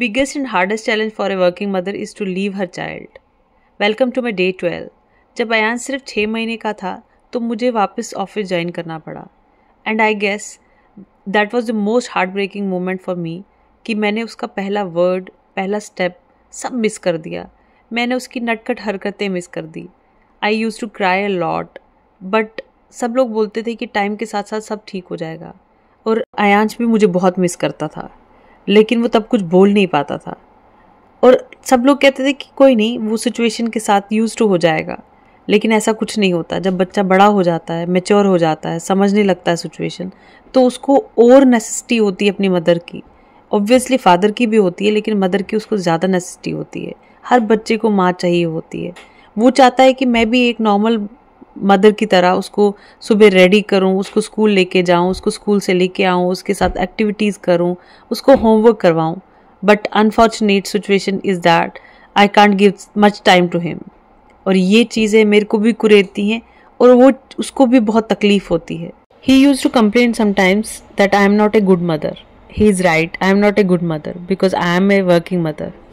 biggest and hardest challenge for a working mother is to leave her child. Welcome to my day twelve जब अयान सिर्फ छः महीने का था तो मुझे वापस ऑफिस ज्वाइन करना पड़ा and I guess that was the most hard breaking moment for me कि मैंने उसका पहला वर्ड पहला स्टेप सब मिस कर दिया मैंने उसकी नटखट हरकतें मिस कर दी I use to cry a lot but सब लोग बोलते थे कि टाइम के साथ साथ सब ठीक हो जाएगा और अयांश भी मुझे बहुत मिस करता था लेकिन वो तब कुछ बोल नहीं पाता था और सब लोग कहते थे कि कोई नहीं वो सिचुएशन के साथ यूज टू हो जाएगा लेकिन ऐसा कुछ नहीं होता जब बच्चा बड़ा हो जाता है मेच्योर हो जाता है समझने लगता है सिचुएशन तो उसको और नेसेसिटी होती है अपनी मदर की ऑब्वियसली फादर की भी होती है लेकिन मदर की उसको ज़्यादा नेसेसिटी होती है हर बच्चे को माँ चाहिए होती है वो चाहता है कि मैं भी एक नॉर्मल मदर की तरह उसको सुबह रेडी करूं उसको स्कूल लेके जाऊं उसको स्कूल से लेके आऊं उसके साथ एक्टिविटीज़ करूं उसको होमवर्क करवाऊं but unfortunate situation is that I can't give much time to him और ये चीज़ें मेरे को भी कुरेती हैं और वो उसको भी बहुत तकलीफ़ होती है he use to complain sometimes that I am not a good mother he is right I am not a good mother because I am a working mother